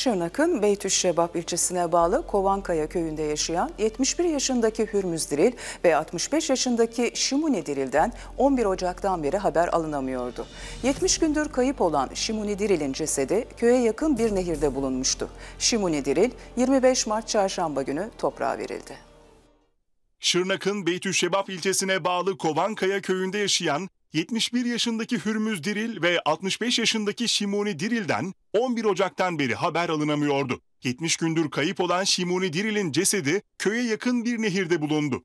Şırnak'ın Beytüşşebap ilçesine bağlı Kovankaya köyünde yaşayan 71 yaşındaki Hürmüz Diril ve 65 yaşındaki Şimuni Diril'den 11 Ocak'tan beri haber alınamıyordu. 70 gündür kayıp olan Şimuni Diril'in cesedi köye yakın bir nehirde bulunmuştu. Şimuni Diril 25 Mart çarşamba günü toprağa verildi. Şırnak'ın Beytüşşebap ilçesine bağlı Kovankaya köyünde yaşayan 71 yaşındaki Hürmüz Diril ve 65 yaşındaki Şimoni Diril'den 11 Ocak'tan beri haber alınamıyordu. 70 gündür kayıp olan Şimoni Diril'in cesedi köye yakın bir nehirde bulundu.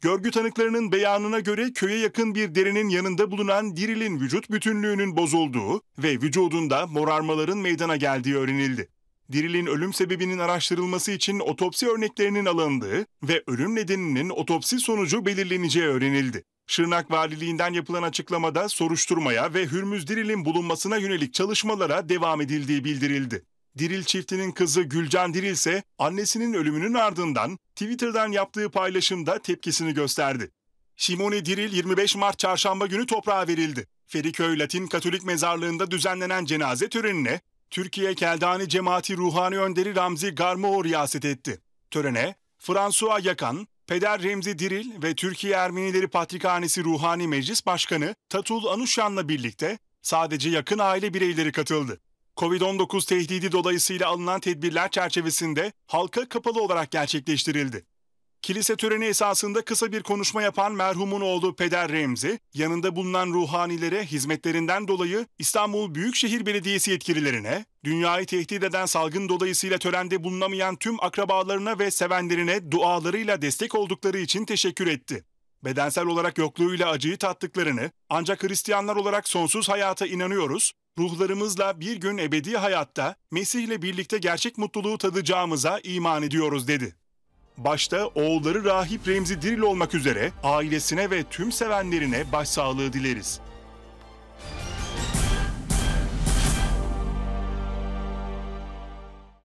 Görgü tanıklarının beyanına göre köye yakın bir derinin yanında bulunan Diril'in vücut bütünlüğünün bozulduğu ve vücudunda morarmaların meydana geldiği öğrenildi. Diril'in ölüm sebebinin araştırılması için otopsi örneklerinin alındığı ve ölüm nedeninin otopsi sonucu belirleneceği öğrenildi. Şırnak Valiliğinden yapılan açıklamada soruşturmaya ve Hürmüz Diril'in bulunmasına yönelik çalışmalara devam edildiği bildirildi. Diril çiftinin kızı Gülcan Diril ise annesinin ölümünün ardından Twitter'dan yaptığı paylaşımda tepkisini gösterdi. Simone Diril 25 Mart çarşamba günü toprağa verildi. Feriköy Latin Katolik Mezarlığı'nda düzenlenen cenaze törenine Türkiye Keldani Cemaati Ruhani Önderi Ramzi Garmoğ riyaset etti. Törene François Yakan, Peder Remzi Diril ve Türkiye Ermenileri Patrikhanesi Ruhani Meclis Başkanı Tatul Anuşyan'la birlikte sadece yakın aile bireyleri katıldı. Covid-19 tehdidi dolayısıyla alınan tedbirler çerçevesinde halka kapalı olarak gerçekleştirildi. Kilise töreni esasında kısa bir konuşma yapan merhumun oğlu Peder Remzi, yanında bulunan ruhanilere hizmetlerinden dolayı İstanbul Büyükşehir Belediyesi yetkililerine, dünyayı tehdit eden salgın dolayısıyla törende bulunamayan tüm akrabalarına ve sevenlerine dualarıyla destek oldukları için teşekkür etti. Bedensel olarak yokluğuyla acıyı tattıklarını, ancak Hristiyanlar olarak sonsuz hayata inanıyoruz, ruhlarımızla bir gün ebedi hayatta Mesih'le birlikte gerçek mutluluğu tadacağımıza iman ediyoruz dedi başta oğulları Rahip Remzi Diril olmak üzere ailesine ve tüm sevenlerine başsağlığı dileriz.